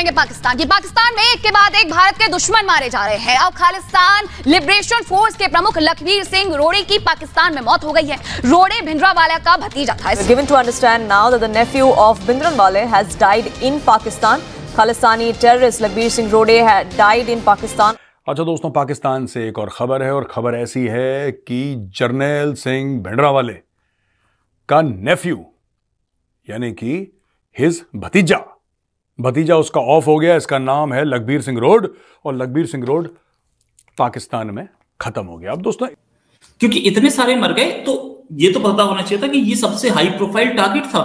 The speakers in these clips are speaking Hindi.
करेंगे पाकिस्तान की पाकिस्तान में एक के बाद एक भारत के दुश्मन मारे जा रहे हैं अब खालिस्तान लिबरेशन फोर्स के प्रमुख लखवीर सिंह रोड़े की पाकिस्तान में मौत हो गई है रोड़े भिंडरावाला का भतीजा था given to understand now the nephew of Bhindranwale has died in Pakistan Khalistani terrorist Lakhbir Singh Rode है डाइड इन पाकिस्तान अच्छा दोस्तों पाकिस्तान से एक और खबर है और खबर ऐसी है कि जर्नैल सिंह भिंडरावाले का नेफ्यू यानी कि हिज भतीजा भतीजा उसका ऑफ हो गया इसका नाम है लखबीर सिंह रोड और लखबीर सिंह रोड पाकिस्तान में खत्म हो गया अब दोस्तों क्योंकि इतने सारे मर गए तो ये तो पता होना चाहिए था कि ये सबसे हाई प्रोफाइल टारगेट था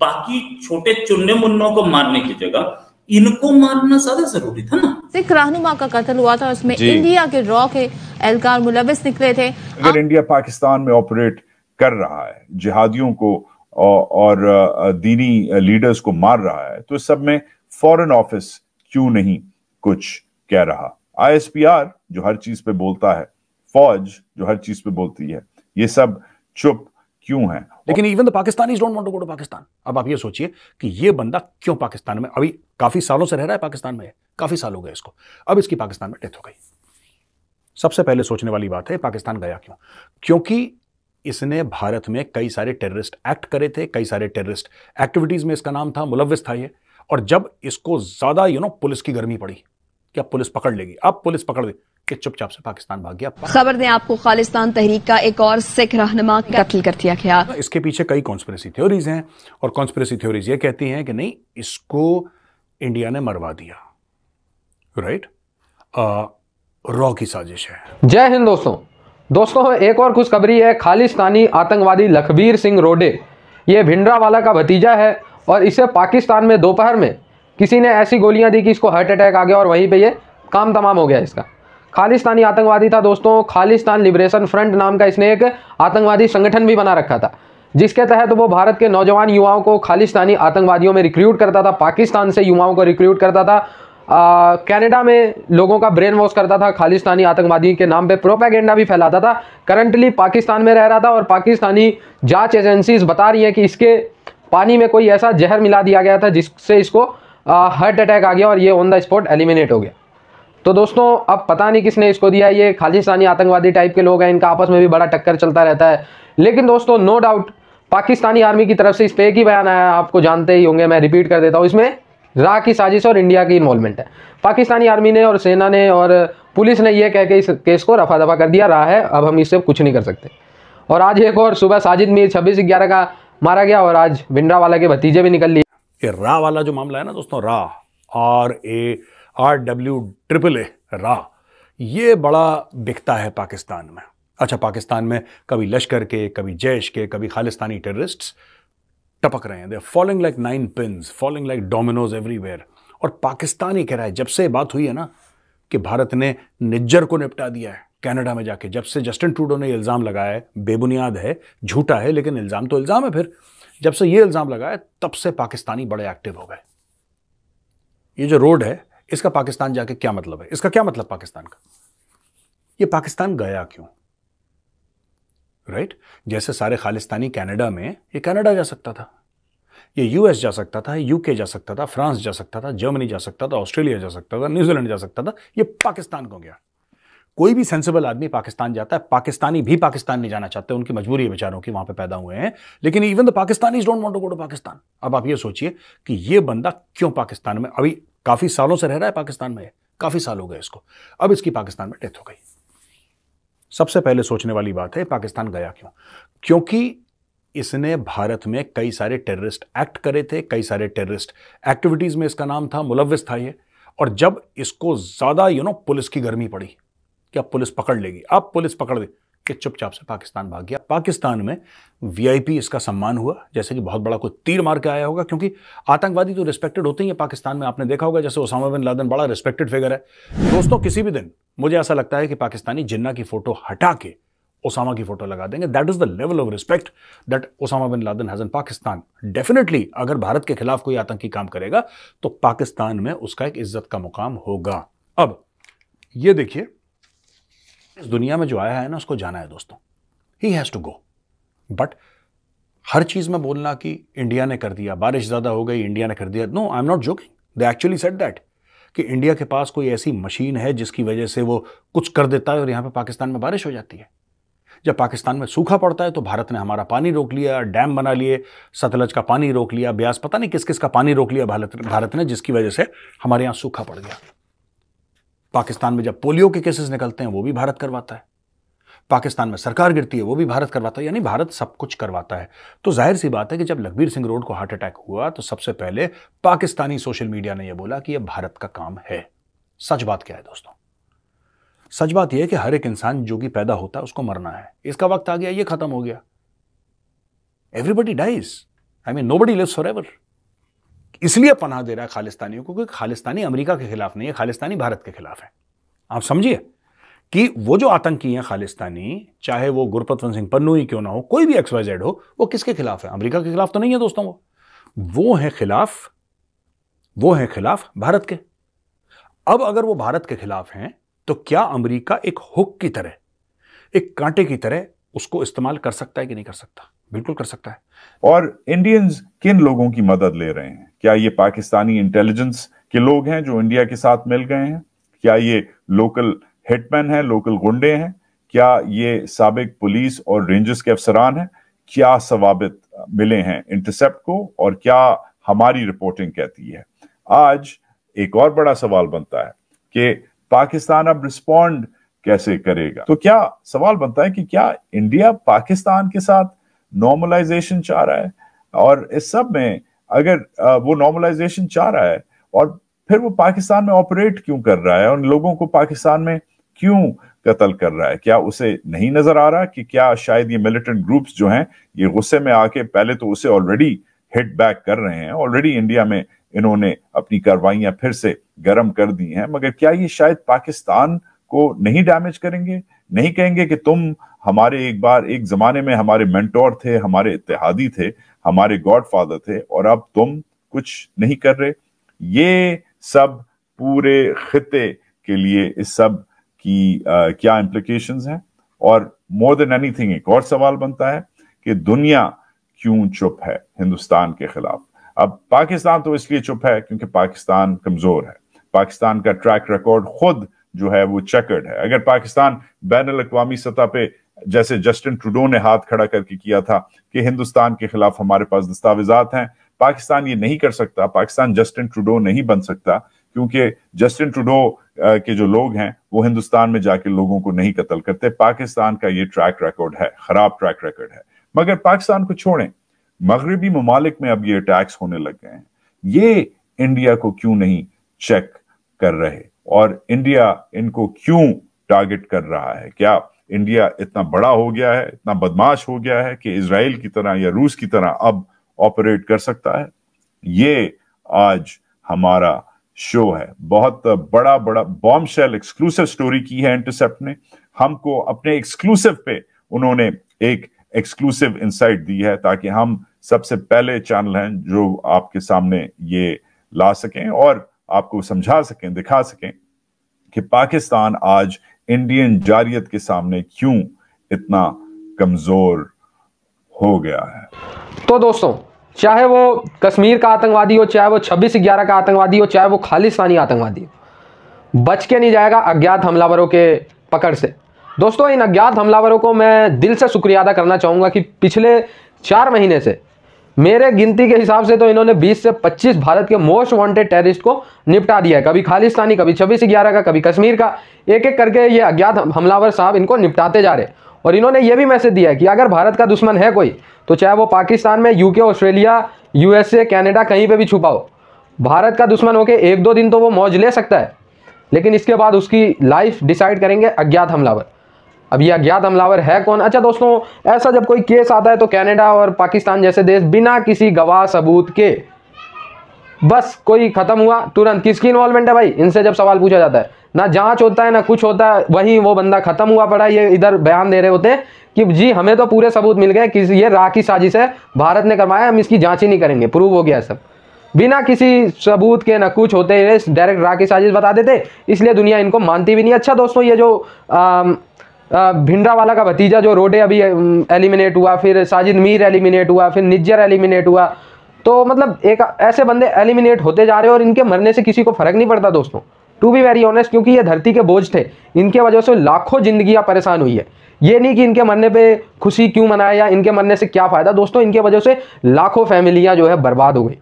बाकी छोटे चुन्ने मुन्नों को मारने की जगह इनको मारना ज्यादा जरूरी था ना सिख रहनुमा का कत्ल हुआ था उसमें इंडिया के रॉ के एहलकार मुलविस निकले थे अगर आ... इंडिया पाकिस्तान में ऑपरेट कर रहा है जिहादियों को और, और दीनी लीडर्स को मार रहा है तो इस सब में फॉरेन ऑफिस क्यों नहीं कुछ कह रहा आईएसपीआर जो हर चीज पे बोलता है फौज जो हर चीज पे बोलती है ये सब चुप क्यों है लेकिन even the Pakistanis don't want to go to Pakistan अब आप ये सोचिए कि ये बंदा क्यों पाकिस्तान में अभी काफी सालों से रह रहा है पाकिस्तान में काफी साल हो गए इसको अब इसकी पाकिस्तान में डेथ हो गई सबसे पहले सोचने वाली बात है पाकिस्तान गया क्यों क्योंकि इसने भारत में कई सारे टेररिस्ट एक्ट करे थे कई सारे टेररिस्ट एक्टिविटीज़ में इसका नाम था मुलविस था ये और जब इसको ज़्यादा यू नो पुलिस की गर्मी पड़ी कि अब पुलिस पकड़ लेगी अब पुलिस पकड़ लेगी चुपचाप से पाकिस्तान भाग गया खबर ने आपको खालिस्तान तहरीक का एक और सिख रहनमा कत्ल कर दिया गया हाँ, इसके पीछे कई कॉन्स्परेसी थ्योरीज हैं और कॉन्स्परेसी थ्योरीज ये कहती हैं कि नहीं इसको इंडिया ने मरवा दिया राइट रॉ की साजिश है जय हिंद दोस्तों दोस्तों एक और खुशखबरी है खालिस्तानी आतंकवादी लखबीर सिंह रोडे ये भिंडरावाला का भतीजा है और इसे पाकिस्तान में दोपहर में किसी ने ऐसी गोलियां दी कि इसको हार्ट अटैक आ गया और वहीं पे ये काम तमाम हो गया इसका खालिस्तानी आतंकवादी था दोस्तों खालिस्तान लिबरेशन फ्रंट नाम का इसने एक आतंकवादी संगठन भी बना रखा था जिसके तहत वो भारत के नौजवान युवाओं को खालिस्तानी आतंकवादियों में रिक्रूट करता था पाकिस्तान से युवाओं को रिक्रूट करता था कनाडा में लोगों का ब्रेन वॉश करता था खालिस्तानी आतंकवादी के नाम पे प्रोपेगेंडा भी फैलाता था करंटली पाकिस्तान में रह रहा था और पाकिस्तानी जांच एजेंसीज बता रही हैं कि इसके पानी में कोई ऐसा जहर मिला दिया गया था जिससे इसको हार्ट अटैक आ गया और ये ऑन द स्पॉट एलिमिनेट हो गया तो दोस्तों अब पता नहीं किसने इसको दिया ये खालिस्तानी आतंकवादी टाइप के लोग हैं इनका आपस में भी बड़ा टक्कर चलता रहता है लेकिन दोस्तों नो डाउट पाकिस्तानी आर्मी की तरफ से इस पर एक ही बयान आया आपको जानते ही होंगे मैं रिपीट कर देता हूँ इसमें राह की साजिश और इंडिया की इन्वॉल्वमेंट है पाकिस्तानी आर्मी ने और सेना ने और पुलिस ने यह कह के इस केस को रफा दफा कर दिया रहा है अब हम इससे कुछ नहीं कर सकते और आज एक और सुबह साजिद मीर छब्बीस ग्यारह का मारा गया और आज भिंडरा वाला के भतीजे भी निकल लिए ये रा वाला जो मामला है ना दोस्तों रा R A R W triple A रा ये बड़ा दिखता है पाकिस्तान में अच्छा पाकिस्तान में कभी लश्कर के कभी जैश के कभी खालिस्तानी टेररिस्ट्स टपक रहे हैं they following like nine pins following like dominoes everywhere और पाकिस्तान ही कह रहा है जब से बात हुई है ना कि भारत ने निज्जर को निपटा दिया है कनाडा में जाके जब से जस्टिन ट्रूडो ने इल्ज़ाम लगाया है बेबुनियाद है झूठा है लेकिन इल्ज़ाम तो इल्ज़ाम है फिर जब से ये इल्ज़ाम लगाया तब से पाकिस्तानी बड़े एक्टिव हो गए ये जो रोड है इसका पाकिस्तान जाके क्या मतलब है इसका क्या मतलब पाकिस्तान का ये पाकिस्तान गया क्यों राइट right? जैसे सारे खालिस्तानी कनाडा में ये कनाडा जा सकता था ये यूएस जा सकता था यूके जा सकता था फ्रांस जा सकता था जर्मनी जा सकता था ऑस्ट्रेलिया जा सकता था न्यूजीलैंड जा सकता था ये पाकिस्तान को गया कोई भी सेंसिबल आदमी पाकिस्तान जाता है पाकिस्तानी भी पाकिस्तान नहीं जाना चाहते उनकी मजबूरी है बेचारों की वहां पे पैदा हुए हैं लेकिन even the Pakistani don't want to go to Pakistan अब आप ये सोचिए कि ये बंदा क्यों पाकिस्तान में अभी काफ़ी सालों से रह रहा है पाकिस्तान में काफ़ी साल हो गए इसको अब इसकी पाकिस्तान में डेथ हो गई सबसे पहले सोचने वाली बात है पाकिस्तान गया क्यों क्योंकि इसने भारत में कई सारे टेररिस्ट एक्ट करे थे कई सारे टेररिस्ट एक्टिविटीज़ में इसका नाम था मुलविस था ये और जब इसको ज़्यादा यू नो पुलिस की गर्मी पड़ी कि अब पुलिस पकड़ लेगी अब पुलिस पकड़ दे कि चुपचाप से पाकिस्तान भाग गया पाकिस्तान में वीआईपी इसका सम्मान हुआ जैसे कि बहुत बड़ा कोई तीर मार के आया होगा क्योंकि आतंकवादी तो रिस्पेक्टेड होते ही है पाकिस्तान में आपने देखा होगा जैसे ओसामा बिन लादन बड़ा रिस्पेक्टेड फिगर है दोस्तों किसी भी दिन मुझे ऐसा लगता है कि पाकिस्तानी जिन्ना की फोटो हटा के ओसामा की फोटो लगा देंगे that is the level of respect that Osama bin Laden has in Pakistan definitely अगर भारत के खिलाफ कोई आतंकी काम करेगा तो पाकिस्तान में उसका एक इज्जत का मुकाम होगा अब ये देखिए इस दुनिया में जो आया है ना उसको जाना है दोस्तों he has to go but हर चीज़ में बोलना कि इंडिया ने कर दिया बारिश ज़्यादा हो गई इंडिया ने कर दिया no I am not joking they actually said that कि इंडिया के पास कोई ऐसी मशीन है जिसकी वजह से वो कुछ कर देता है और यहाँ पे पाकिस्तान में बारिश हो जाती है जब पाकिस्तान में सूखा पड़ता है तो भारत ने हमारा पानी रोक लिया डैम बना लिए सतलज का पानी रोक लिया ब्यास पता नहीं किस किस का पानी रोक लिया भारत भारत ने जिसकी वजह से हमारे यहाँ सूखा पड़ गया पाकिस्तान में जब पोलियो के केसेस निकलते हैं वो भी भारत करवाता है पाकिस्तान में सरकार गिरती है वो भी भारत करवाता है यानी भारत सब कुछ करवाता है तो जाहिर सी बात है कि जब लखबीर सिंह रोड को हार्ट अटैक हुआ तो सबसे पहले पाकिस्तानी सोशल मीडिया ने यह बोला कि यह भारत का काम है सच बात क्या है दोस्तों सच बात यह है कि हर एक इंसान जो कि पैदा होता है उसको मरना है इसका वक्त आ गया यह खत्म हो गया everybody dies I mean nobody live forever इसलिए पनाह दे रहा है खालिस्तानियों को क्योंकि खालिस्तानी अमेरिका के खिलाफ नहीं है खालिस्तानी भारत के खिलाफ है आप समझिए कि वो जो आतंकी हैं खालिस्तानी चाहे वो गुरपतवं सिंह पन्नू ही क्यों ना हो कोई भी एक्सवाई जेड हो वो किसके खिलाफ है अमेरिका के खिलाफ तो नहीं है दोस्तों वो वो है खिलाफ वो है खिलाफ भारत के अब अगर वो भारत के खिलाफ हैं तो क्या अमेरिका एक हुक की तरह एक कांटे की तरह उसको इस्तेमाल कर सकता है कि नहीं कर सकता बिल्कुल कर सकता है और इंडियंस किन लोगों की मदद ले रहे हैं क्या ये पाकिस्तानी इंटेलिजेंस के लोग हैं जो इंडिया के साथ मिल गए हैं क्या ये लोकल हिटमैन हैं लोकल गुंडे हैं क्या ये सबक पुलिस और रेंजर्स के अफसरान हैं क्या सवाबित मिले हैं इंटरसेप्ट को और क्या हमारी रिपोर्टिंग कहती है आज एक और बड़ा सवाल बनता है कि पाकिस्तान अब रिस्पॉन्ड कैसे करेगा तो क्या सवाल बनता है कि क्या इंडिया पाकिस्तान के साथ नॉर्मलाइजेशन चाह रहा है और इस सब में अगर वो नॉर्मलाइजेशन चाह रहा है और फिर वो पाकिस्तान में ऑपरेट क्यों कर रहा है उन लोगों को पाकिस्तान में क्यों कत्ल कर रहा है क्या उसे नहीं नजर आ रहा कि क्या शायद ये मिलिटेंट ग्रुप्स जो हैं ये गुस्से में आके पहले तो उसे ऑलरेडी हिट बैक कर रहे हैं ऑलरेडी इंडिया में इन्होंने अपनी कार्रवाइयां फिर से गर्म कर दी हैं मगर क्या ये शायद पाकिस्तान को नहीं डैमेज करेंगे नहीं कहेंगे कि तुम हमारे एक बार एक जमाने में हमारे मेंटोर थे हमारे इतिहादी थे हमारे गॉडफादर थे और अब तुम कुछ नहीं कर रहे ये सब पूरे खिते के लिए इस सब कि आ, क्या इम्प्लीकेशन हैं और मोर देन एनीथिंग एक और सवाल बनता है कि दुनिया क्यों चुप है हिंदुस्तान के खिलाफ अब पाकिस्तान तो इसलिए चुप है क्योंकि पाकिस्तान कमजोर है पाकिस्तान का ट्रैक रिकॉर्ड खुद जो है वो चेकर्ड है अगर पाकिस्तान बैन अवी सतह पे जैसे जस्टिन ट्रूडो ने हाथ खड़ा करके किया था कि हिंदुस्तान के खिलाफ हमारे पास दस्तावेजात हैं पाकिस्तान ये नहीं कर सकता पाकिस्तान जस्टिन ट्रूडो नहीं बन सकता क्योंकि जस्टिन ट्रूडो के जो लोग हैं वो हिंदुस्तान में जाके लोगों को नहीं कत्ल करते पाकिस्तान का ये ट्रैक रिकॉर्ड है खराब ट्रैक रिकॉर्ड है मगर पाकिस्तान को छोड़ें मगरबी ममालिक में अब ये अटैक्स होने लग गए हैं ये इंडिया को क्यों नहीं चेक कर रहे और इंडिया इनको क्यों टारगेट कर रहा है क्या इंडिया इतना बड़ा हो गया है इतना बदमाश हो गया है कि इसराइल की तरह या रूस की तरह अब ऑपरेट कर सकता है ये आज हमारा शो है बहुत बड़ा बड़ा बॉम्ब शेल एक्सक्लूसिव स्टोरी की है इंटरसेप्ट ने हमको अपने एक्सक्लूसिव पे उन्होंने एक एक्सक्लूसिव इंसाइट दी है ताकि हम सबसे पहले चैनल हैं जो आपके सामने ये ला सकें और आपको समझा सकें दिखा सकें कि पाकिस्तान आज इंडियन जारियत के सामने क्यों इतना कमजोर हो गया है तो दोस्तों चाहे वो कश्मीर का आतंकवादी हो चाहे वो छब्बीस ग्यारह का आतंकवादी हो चाहे वो खालिस्तानी आतंकवादी हो बच के नहीं जाएगा अज्ञात हमलावरों के पकड़ से दोस्तों इन अज्ञात हमलावरों को मैं दिल से शुक्रिया अदा करना चाहूँगा कि पिछले चार महीने से मेरे गिनती के हिसाब से तो इन्होंने 20 से 25 भारत के मोस्ट वांटेड टेररिस्ट को निपटा दिया है कभी खालिस्तानी कभी छब्बीस ग्यारह का कभी कश्मीर का एक एक करके ये अज्ञात हमलावर साहब इनको निपटाते जा रहे हैं और इन्होंने ये भी मैसेज दिया कि अगर भारत का दुश्मन है कोई तो चाहे वो पाकिस्तान में यूके ऑस्ट्रेलिया यूएसए कनाडा कहीं पे भी छुपा हो भारत का दुश्मन होके एक दो दिन तो वो मौज ले सकता है लेकिन इसके बाद उसकी लाइफ डिसाइड करेंगे अज्ञात हमलावर अब ये अज्ञात हमलावर है कौन अच्छा दोस्तों ऐसा जब कोई केस आता है तो कैनेडा और पाकिस्तान जैसे देश बिना किसी गवाह सबूत के बस कोई ख़त्म हुआ तुरंत किसकी इन्वॉल्वमेंट है भाई इनसे जब सवाल पूछा जाता है ना जांच होता है ना कुछ होता है वही वो बंदा खत्म हुआ पड़ा ये इधर बयान दे रहे होते हैं कि जी हमें तो पूरे सबूत मिल गए कि ये राखी साजिश है भारत ने करवाया हम इसकी जाँच ही नहीं करेंगे प्रूव हो गया सब बिना किसी सबूत के ना कुछ होते डायरेक्ट राखी साजिश बता देते इसलिए दुनिया इनको मानती भी नहीं अच्छा दोस्तों ये जो भिंडरा वाला का भतीजा जो रोडे अभी एलिमिनेट हुआ फिर साजिद मीर एलिमिनेट हुआ फिर निज्जर एलिमिनेट हुआ तो मतलब एक ऐसे बंदे एलिमिनेट होते जा रहे हैं और इनके मरने से किसी को फर्क नहीं पड़ता दोस्तों टू बी वेरी ऑनेस्ट क्योंकि ये धरती के बोझ थे इनके वजह से लाखों जिंदगियां परेशान हुई है ये नहीं कि इनके मरने पे खुशी क्यों मनाया या इनके मरने से क्या फ़ायदा दोस्तों इनके वजह से लाखों फैमिलियाँ जो है बर्बाद हो गई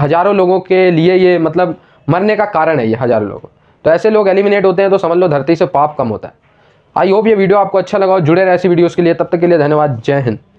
हज़ारों लोगों के लिए ये मतलब मरने का कारण है ये हज़ारों लोगों तो ऐसे लोग एलिमिनेट होते हैं तो समझ लो धरती से पाप कम होता है आई होप ये वीडियो आपको अच्छा लगा और जुड़े रहे ऐसी वीडियोज़ के लिए तब तक के लिए धन्यवाद जय हिंद